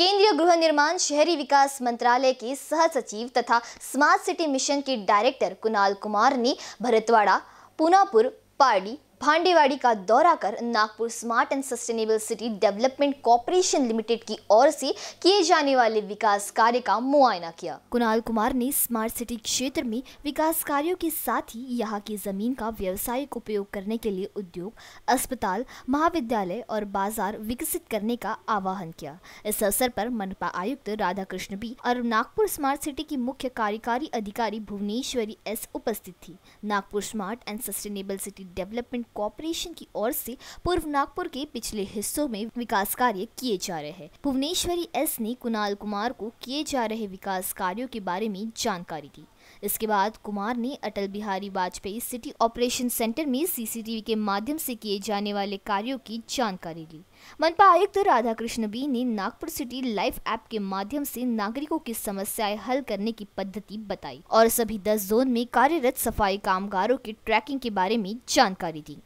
केंद्रीय गृह निर्माण शहरी विकास मंत्रालय के सह सचिव तथा स्मार्ट सिटी मिशन के डायरेक्टर कुणाल कुमार ने भरतवाड़ा पूनापुर पार्डी भांडेवाड़ी का दौरा कर Nagpur smart and sustainable city development corporation limited की ओर से किए जाने वाले विकास कार्य का मुआयना किया कुणाल कुमार ने स्मार्ट सिटी क्षेत्र में विकास कार्यों के साथ ही यहाँ की जमीन का व्यवसायिक उपयोग करने के लिए उद्योग अस्पताल महाविद्यालय और बाजार विकसित करने का आह्वान किया इस अवसर पर मनपा आयुक्त राधा कृष्ण भी और नागपुर स्मार्ट सिटी की मुख्य कार्यकारी अधिकारी भुवनेश्वरी एस उपस्थित थी Nagpur smart and sustainable city development corporation की ओर से पूर्व नागपुर के पिछले हिस्सों में विकास कार्य किए जा रहे हैं भुवनेश्वरी एस ने कुणाल कुमार को किए जा रहे विकास कार्यों के बारे में जानकारी दी इसके बाद कुमार ने Atal Bihari Vajpayee city operation centre में सीसीटीवी के माध्यम से किए जाने वाले कार्यों की जानकारी ली मनपा आयुक्त राधा कृष्ण बी ने नागपुर सिटी लाइफ ऐप के माध्यम से नागरिकों की समस्याएं हल करने की पद्धति बताई और सभी दस जोन में कार्यरत सफाई कामगारों की ट्रैकिंग के बारे में जानकारी दी